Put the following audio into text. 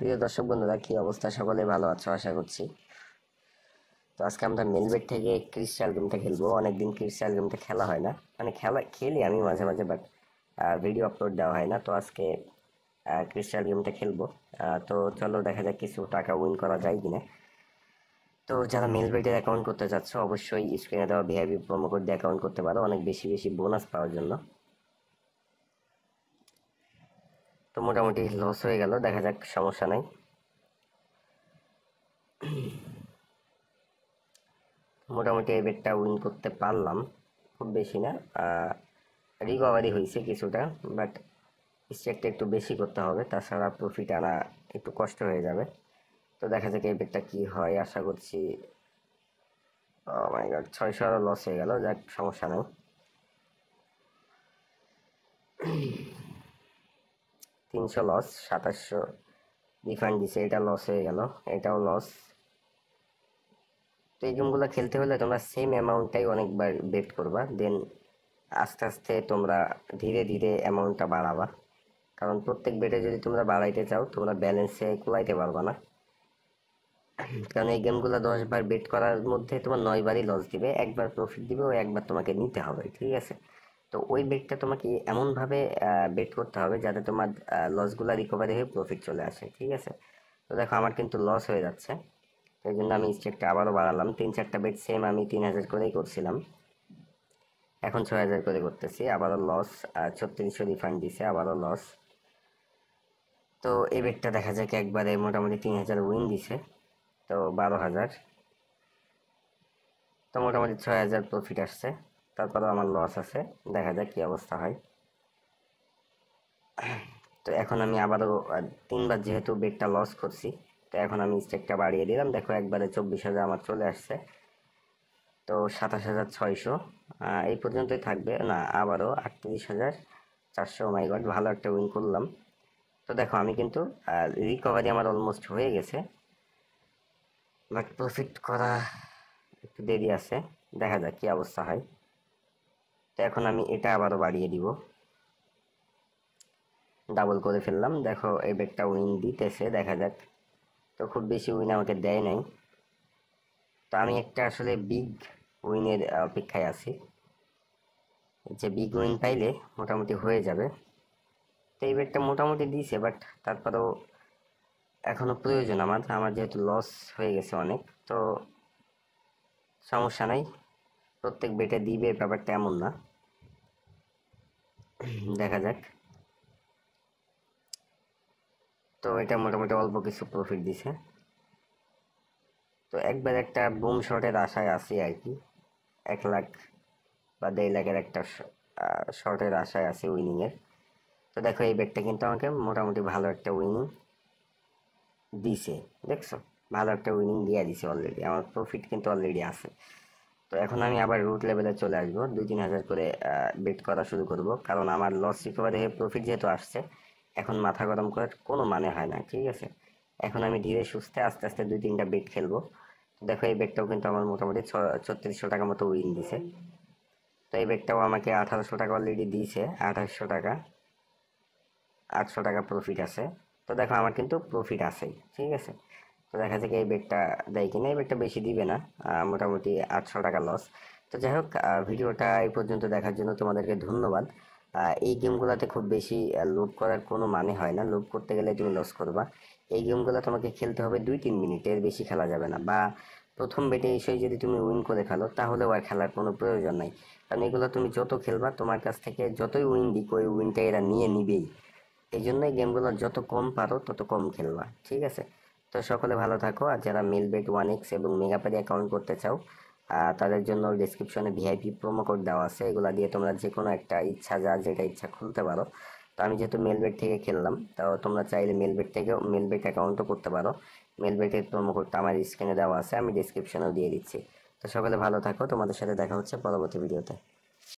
প্রিয় দর্শক বন্ধুরা কী অবস্থা সকলে ভালো আছো আশা করছি তো আজকে আমরা মেলবেট থেকে ক্রিস্টাল গেমটা খেলবো অনেকদিন ক্রিস্টাল গেমটা খেলা হয় না মানে খেলা খেলি আমি মাঝে মাঝে বাট ভিডিও আপলোড দেওয়া হয় না তো আজকে ক্রিস্টাল গেমটা খেলবো তো চলো দেখা যাক কিছু টাকা উইন করা যায় কিনা তো যারা মেলবেটের অ্যাকাউন্ট করতে চাচ্ছ অবশ্যই স্ক্রিনে দেওয়া ভিআইপি প্রোমো কোড দিয়ে অ্যাকাউন্ট করতে পারো অনেক বেশি বেশি বোনাস পাওয়ার জন্য তো মোটামুটি লস হয়ে গেল দেখা যাক সমস্যা নাই মোটামুটি এই বেটটা উইন করতে পারলাম খুব বেশি না রিকভারি হয়েছে কিছুটা বাট স্টেকটা একটু বেশি করতে হবে তাছাড়া প্রফিট আনা একটু কষ্ট হয়ে যাবে তো দেখা যাক এই বেটটা কী হয় আশা করছি oh ছয়শো আরও লস হয়ে গেল যাক সমস্যা নেই তিনশো লস সাতাশশো রিফান্ড দিছে এটা লস হয়ে গেল এটাও লস তো এই গেমগুলো খেলতে হলে তোমরা সেম অ্যামাউন্টটাই অনেকবার বেট করবা দেন আস্তে আস্তে তোমরা ধীরে ধীরে অ্যামাউন্টটা বাড়াবা কারণ প্রত্যেক বেটে যদি তোমরা বাড়াইতে চাও তোমরা ব্যালেন্সে কুলাইতে পারবা না কারণ এই গেমগুলো দশবার বেট করার মধ্যে তোমার নয়বারই লস দিবে একবার প্রফিট দিবে ও একবার তোমাকে নিতে হবে ঠিক আছে তো ওই বেটটা তোমাকে এমনভাবে বেট করতে হবে যাতে তোমার লসগুলো রিকভারি হয়ে প্রফিট চলে আসে ঠিক আছে তো দেখো আমার কিন্তু লস হয়ে যাচ্ছে তো এই জন্য আমি স্টেকটা আবারও বাড়ালাম তিন চারটা বেট সেম আমি তিন হাজার করেই করছিলাম এখন ছয় হাজার করে করতেছি আবারও লস ছত্রিশশো রিফান্ড দিছে আবারও লস তো এই বেটটা দেখা যাক একবারে মোটামুটি তিন হাজার উইন দিছে তো বারো হাজার তো মোটামুটি ছয় হাজার প্রফিট আসছে তারপরে আমার লস আছে দেখা যাক কী অবস্থা হয় তো এখন আমি আবারও তিনবার যেহেতু বেগটা লস করছি তো এখন আমি স্টেকটা বাড়িয়ে দিলাম দেখো একবারে চব্বিশ হাজার আমার চলে আসছে তো সাতাশ হাজার ছয়শো এই পর্যন্তই থাকবে না আবারও আটত্রিশ হাজার চারশো মাই oh গড ভালো একটা উইন করলাম তো দেখো আমি কিন্তু রিকভারি আমার অলমোস্ট হয়ে গেছে বাট প্রফিট করা একটু দেরি আছে দেখা যাক কী অবস্থা হয় এখন আমি এটা আবারও বাড়িয়ে দিব ডাবল করে ফেললাম দেখো এই ব্যাগটা উইন দিতেছে দেখা যাক তো খুব বেশি উইন আমাকে দেয় নাই তো আমি একটা আসলে বিগ উইনের অপেক্ষায় আছি যে বিগ উইন পাইলে মোটামুটি হয়ে যাবে তো এই ব্যাগটা মোটামুটি দিয়েছে বাট তারপরেও এখনও প্রয়োজন আমার আমার যেহেতু লস হয়ে গেছে অনেক তো সমস্যা নাই প্রত্যেক বেটে দিবে ব্যাপারটা এমন না দেখা যাক তো এটা মোটামুটি অল্প কিছু প্রফিট দিছে তো একবার একটা বুম শর্টের আশায় আছি আর কি এক লাখ বা দেড় লাখের একটা শর্টের আশায় আছি উইনিংয়ের তো দেখো এই ব্যাগটা কিন্তু আমাকে মোটামুটি ভালো একটা উইনিং দিছে দেখছো ভালো একটা উইনিং দিয়ে দিছে অলরেডি আমার প্রফিট কিন্তু অলরেডি আছে তো এখন আমি আবার রুট লেভেলে চলে আসবো দুই তিন হাজার করে বেট করা শুরু করব কারণ আমার লস রিকভারি হয়ে প্রফিট যেহেতু আসছে এখন মাথা গরম করার কোনো মানে হয় না ঠিক আছে এখন আমি ধীরে সুস্থে আস্তে আস্তে দুই তিনটা বেট খেলবো দেখো এই বেটটাও কিন্তু আমার মোটামুটি ছত্রিশশো টাকা মতো উইন দিছে তো এই বেটটাও আমাকে আঠারোশো টাকা অলরেডি দিয়েছে আঠাশশো টাকা আটশো টাকা প্রফিট আছে তো দেখো আমার কিন্তু প্রফিট আছেই ঠিক আছে তো দেখা যাক এই বেগটা দেয় কিনা এই বেগটা বেশি দিবে না মোটামুটি আটশো টাকা লস তো যাই হোক ভিডিওটা এই পর্যন্ত দেখার জন্য তোমাদেরকে ধন্যবাদ এই গেমগুলোতে খুব বেশি লুট করার কোনো মানে হয় না লুট করতে গেলে তুমি লস করবা এই গেমগুলো তোমাকে খেলতে হবে দুই তিন মিনিটের বেশি খেলা যাবে না বা প্রথম বেটে এসেই যদি তুমি উইন করে ফেলো তাহলেও আর খেলার কোনো প্রয়োজন নাই কারণ এগুলো তুমি যত খেলবা তোমার কাছ থেকে যতই উইন দিক ওই উইনটা এরা নিয়ে নিবেই এই জন্য এই গেমগুলো যত কম পারো তত কম খেলবা ঠিক আছে তো সকলে ভালো থাকো আর যারা মেলবেট ওয়ান এক্স এবং মেগাপ্যাডে অ্যাকাউন্ট করতে চাও তাদের জন্য ডিসক্রিপশনে ভিআইপি প্রোমো কোড দেওয়া আছে এগুলা দিয়ে তোমরা যে কোনো একটা ইচ্ছা যা যেটা ইচ্ছা খুলতে পারো তো আমি যেহেতু মেলবেট থেকে খেললাম তো তোমরা চাইলে মেলবেট থেকে মেলবেট অ্যাকাউন্টও করতে পারো মেলবেটের প্রোমো কোডটা আমার স্ক্রিনে দেওয়া আছে আমি ডিসক্রিপশনেও দিয়ে দিচ্ছি তো সকলে ভালো থাকো তোমাদের সাথে দেখা হচ্ছে পরবর্তী ভিডিওতে